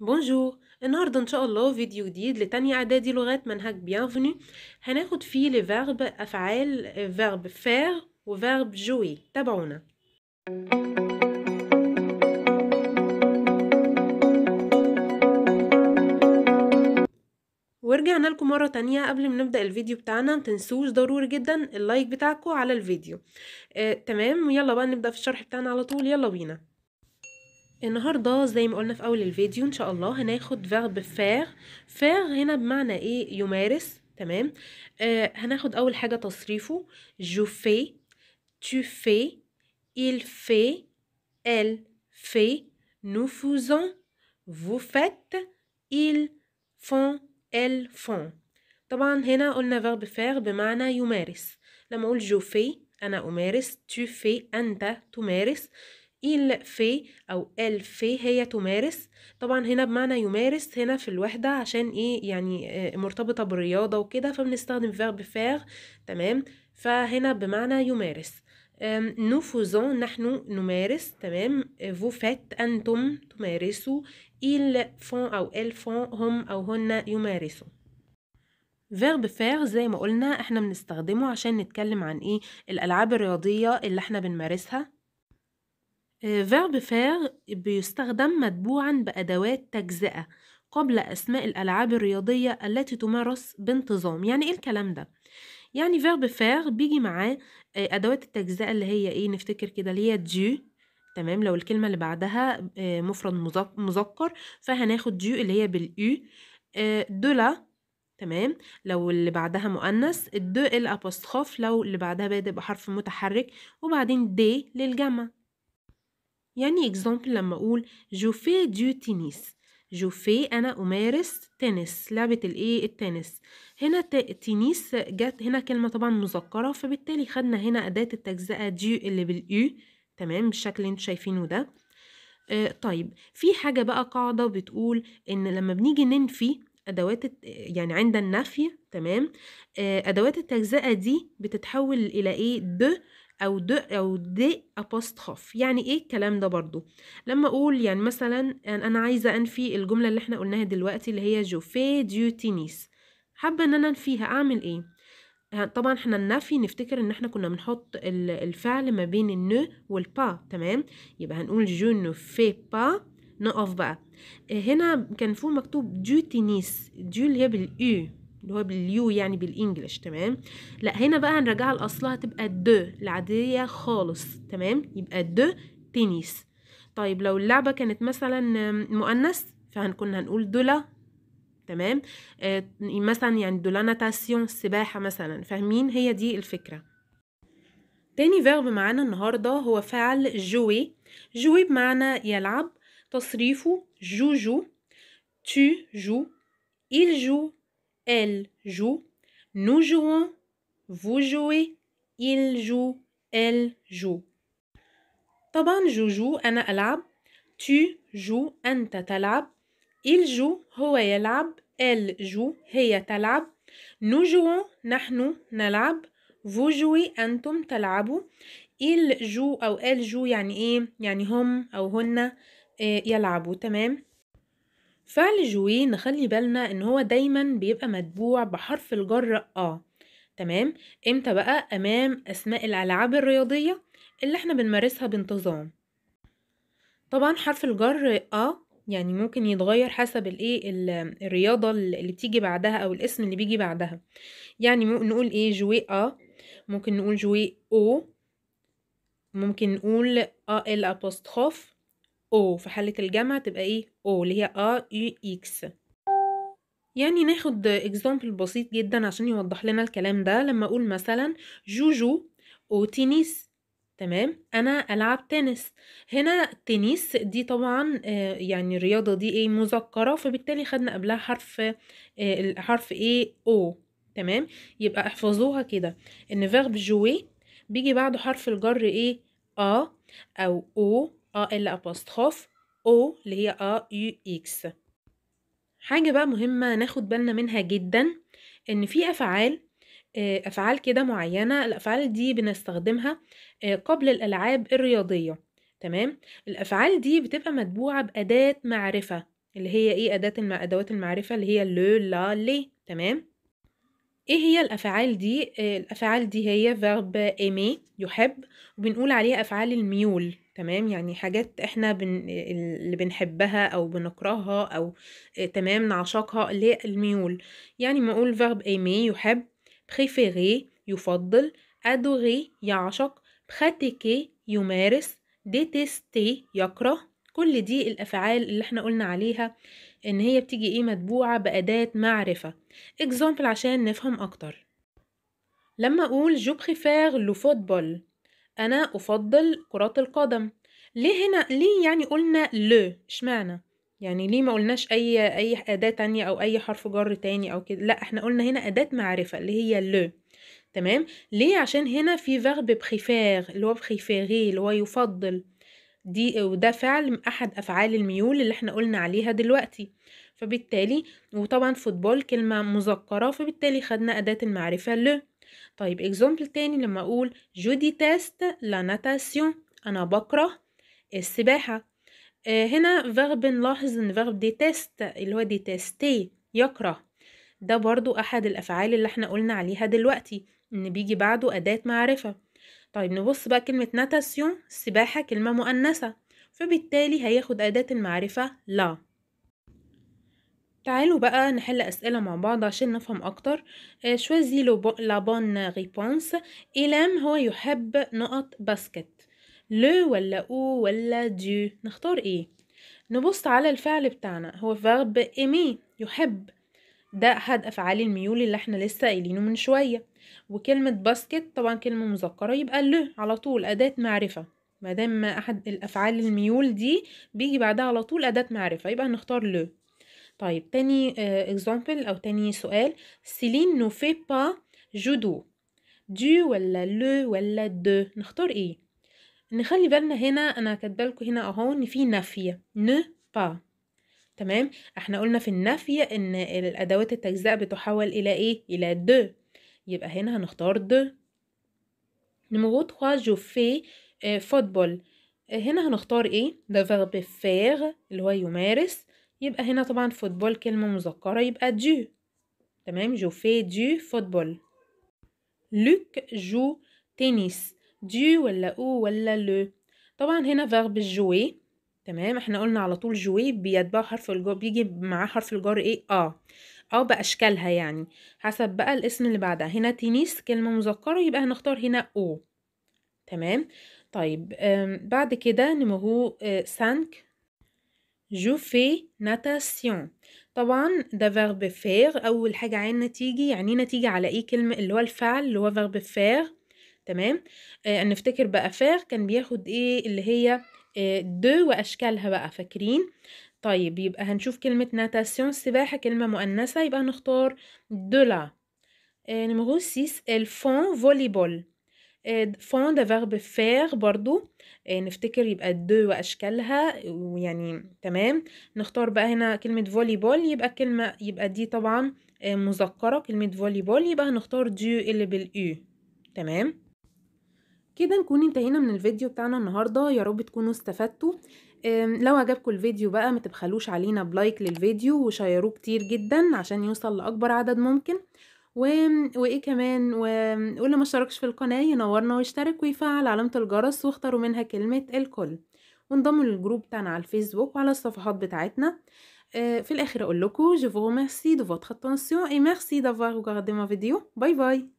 بونجور النهاردة إن شاء الله فيديو جديد لتانية إعدادي لغات منهج بيانفوني هناخد فيه لفيرب أفعال فيرب فير وفيرب جوي تابعونا ورجعنا لكم مرة تانية قبل ما نبدأ الفيديو بتاعنا متنسوش ضروري جدا اللايك بتاعكم على الفيديو آه، تمام يلا بقى نبدأ في الشرح بتاعنا على طول يلا بينا النهاردة زي ما قلنا في أول الفيديو إن شاء الله هناخد verb فار faire هنا بمعنى إيه يمارس تمام آه هناخد أول حاجة تصريفه جو في تو في إل في إل في نو فوزون فو فات إل فون إل فون طبعا هنا قلنا verb فار بمعنى يمارس لما أقول جو في أنا أمارس تو في أنت تمارس إل في أو إل في هي تمارس طبعا هنا بمعنى يمارس هنا في الوحدة عشان إيه يعني آه، مرتبطة بالرياضة وكده فبنستخدم فيرب فير تمام فهنا بمعنى يمارس نو فوزون نحن نمارس تمام فو فات أنتم تمارسوا إل فون أو إل فون هم أو هن يمارسوا فيرب فير زي ما قلنا احنا بنستخدمه عشان نتكلم عن ايه الالعاب الرياضيه اللي احنا بنمارسها فيرب آه، فير بيستخدم متبوعا بأدوات تجزئة قبل أسماء الألعاب الرياضية التي تمارس بانتظام يعني إيه الكلام ده؟ يعني فيرب فير بيجي معاه آه، أدوات التجزئة اللي هي إيه نفتكر كده اللي هي دي تمام لو الكلمة اللي بعدها آه، مفرد مذكر فهناخد دي اللي هي بالإي دولا تمام لو اللي بعدها مؤنث الدو الابوستخوف لو اللي بعدها بادئ بحرف متحرك وبعدين دي للجمع يعني اكزامبل لما اقول جو في دو تنس جو في انا امارس تنس لعبه الايه التنس هنا تنس جت هنا كلمه طبعا مذكره فبالتالي خدنا هنا اداه التجزئه دو اللي بالاي تمام بالشكل اللي انتوا شايفينه ده آه طيب في حاجه بقى قاعده بتقول ان لما بنيجي ننفي ادوات يعني عند النفي تمام آه ادوات التجزئه دي بتتحول الى ايه د او د او د apostrophe يعني ايه الكلام ده برضو لما اقول يعني مثلا انا عايزه انفي الجمله اللي احنا قلناها دلوقتي اللي هي جوفي ديو تينيس حابه ان انا انفيها اعمل ايه طبعا احنا النفي نفتكر ان احنا كنا بنحط الفعل ما بين الن والبا تمام يبقى هنقول جو نو في با نقف بقى هنا كان فوق مكتوب ديو تينيس ديو اللي هي بالاو اللي هو باليو يعني بالانجلش تمام لا هنا بقى هنرجعها لاصلها تبقى دو العاديه خالص تمام يبقى دو تنس طيب لو اللعبه كانت مثلا مؤنث فهنكون هنقول دولا تمام آه مثلا يعني دولا ناتاسيون سباحه مثلا فاهمين هي دي الفكره تاني فيرب معانا النهارده هو فعل جوي جوي بمعنى يلعب تصريفه جوجو جو. تو جو il joue elle joue, nous jouons, vous jouez, il joue, elle joue. طبعا جوجو أنا ألعب tu جو أنت تلعب il جو هو يلعب elle جو هي تلعب nous jouons نحن نلعب vous jouez أنتم تلعبوا il جو أو elle جو يعني إيه يعني هم أو هن يلعبوا تمام فعل جوي نخلي بالنا ان هو دايما بيبقى متبوع بحرف الجر اه تمام امتى بقى امام اسماء الالعاب الرياضيه اللي احنا بنمارسها بانتظام طبعا حرف الجر اه يعني ممكن يتغير حسب الايه الرياضه اللي بتيجي بعدها او الاسم اللي بيجي بعدها يعني ممكن نقول ايه جوي اه ممكن نقول جوي او ممكن نقول اه ال ابوستروف او في حالة الجمع تبقى ايه او اللي هي ا يو اكس يعني ناخد اكزامبل بسيط جدا عشان يوضح لنا الكلام ده لما اقول مثلا جوجو او تنس تمام انا العب تنس هنا تنس دي طبعا آه، يعني الرياضه دي ايه مذكره فبالتالي خدنا قبلها حرف آه، الحرف ايه او تمام يبقى احفظوها كده ان فيرب جوي بيجي بعده حرف الجر ايه ا آه، او او ا ال ابوستروف او اللي هي ا يو اكس حاجه بقى مهمه ناخد بالنا منها جدا ان في افعال آه، افعال كده معينه الافعال دي بنستخدمها آه، قبل الالعاب الرياضيه تمام الافعال دي بتبقى متبوعه باداه معرفه اللي هي ايه اداه المع... ادوات المعرفه اللي هي لو لا لي تمام ايه هي الافعال دي آه، الافعال دي هي verb ايمي يحب وبنقول عليها افعال الميول تمام يعني حاجات احنا بن... اللي بنحبها او بنكرهها او آه، تمام نعشقها اللي هي الميول يعني ما اقول فيرب ايمي يحب بريفيري يفضل ادوري يعشق بخاتيكي يمارس ديتيستي يكره كل دي الافعال اللي احنا قلنا عليها ان هي بتيجي ايه متبوعه باداه معرفه اكزامبل عشان نفهم اكتر لما اقول جو بريفير لو فوتبول أنا أفضل كرة القدم ليه هنا ليه يعني قلنا لو اشمعنى يعني ليه ما قلناش أي أي أداة تانية أو أي حرف جر تاني أو كده لا احنا قلنا هنا أداة معرفة اللي هي لو تمام ليه عشان هنا في فيرب بخيفير اللي هو بخيفيري اللي هو يفضل دي وده فعل احد افعال الميول اللي احنا قلنا عليها دلوقتي فبالتالي وطبعا فوتبول كلمة مذكرة فبالتالي خدنا أداة المعرفة ل طيب اكزامبل تاني لما أقول جودي تيست لا ناتاسيون أنا بكره السباحة آه هنا فيرب نلاحظ ان فيرب دي تيست اللي هو دي تيستي يكره ده برضو أحد الأفعال اللي احنا قلنا عليها دلوقتي ان بيجي بعده أداة معرفة طيب نبص بقى كلمة ناتاسيون سباحة كلمة مؤنثة فبالتالي هياخد أداة المعرفة لا تعالوا بقى نحل أسئلة مع بعض عشان نفهم أكتر شوازي لابون غيبونس ريبونس إلام هو يحب نقط باسكت لو ولا أو ولا دو نختار إيه نبص على الفعل بتاعنا هو فيرب إيمي يحب ده أحد أفعال الميول اللي احنا لسه قايلينه من شوية وكلمة باسكت طبعا كلمة مذكرة يبقى له على طول أداة معرفة ما دام أحد الأفعال الميول دي بيجي بعدها على طول أداة معرفة يبقى هنختار له طيب تاني اكزامبل آه، أو تاني سؤال سيلين نو في با جودو دو ولا لو ولا دو نختار ايه نخلي بالنا هنا انا كاتبالكوا هنا اهو ان في نفي ن با تمام احنا قلنا في النفي ان الادوات التجزئه بتحول الى ايه الى دو يبقى هنا هنختار دو نمرو خوا جو في آه، فوتبول آه، هنا هنختار ايه ده فيرب فير اللي هو يمارس يبقى هنا طبعا فوتبول كلمة مذكرة يبقى دو تمام جو في دو فوتبول لوك جو تنس دو ولا او ولا لو طبعا هنا فيرب جوي تمام احنا قلنا على طول جوي بيتبع حرف الجر بيجي معاه حرف الجر ايه اه أو بأشكالها يعني حسب بقى الاسم اللي بعدها هنا تينيس كلمة مذكرة يبقى هنختار هنا أو تمام طيب بعد كده نمهو سانك جو في ناتاسيون طبعا ده فيرب فير أول حاجة عين نتيجي يعني إيه نتيجة على إيه كلمة اللي هو الفعل اللي هو فيرب فير تمام آه نفتكر بقى فير كان بياخد إيه اللي هي دو آه، وأشكالها بقى فاكرين طيب يبقى هنشوف كلمة ناتاسيون سباحة كلمة مؤنثة يبقى هنختار دولا نمرو سيس الفون فوليبول فون ده فيرب فير برضو آه، نفتكر يبقى دو واشكالها ويعني تمام نختار بقى هنا كلمة فوليبول يبقى كلمة يبقى دي طبعا آه، مذكرة كلمة فوليبول يبقى هنختار دو اللي بالاو تمام كده نكون انتهينا من الفيديو بتاعنا النهاردة يا رب تكونوا استفدتوا لو عجبكم الفيديو بقى ما تبخلوش علينا بلايك للفيديو وشيروه كتير جدا عشان يوصل لاكبر عدد ممكن و... وايه كمان و... واللي ما اشتركش في القناه ينورنا ويشترك ويفعل علامه الجرس واختاروا منها كلمه الكل وانضموا للجروب بتاعنا على الفيسبوك وعلى الصفحات بتاعتنا آه، في الاخر اقول لكم جو فو ميرسي دو فوتر اتونسيون اي ميرسي دافوار ما فيديو باي باي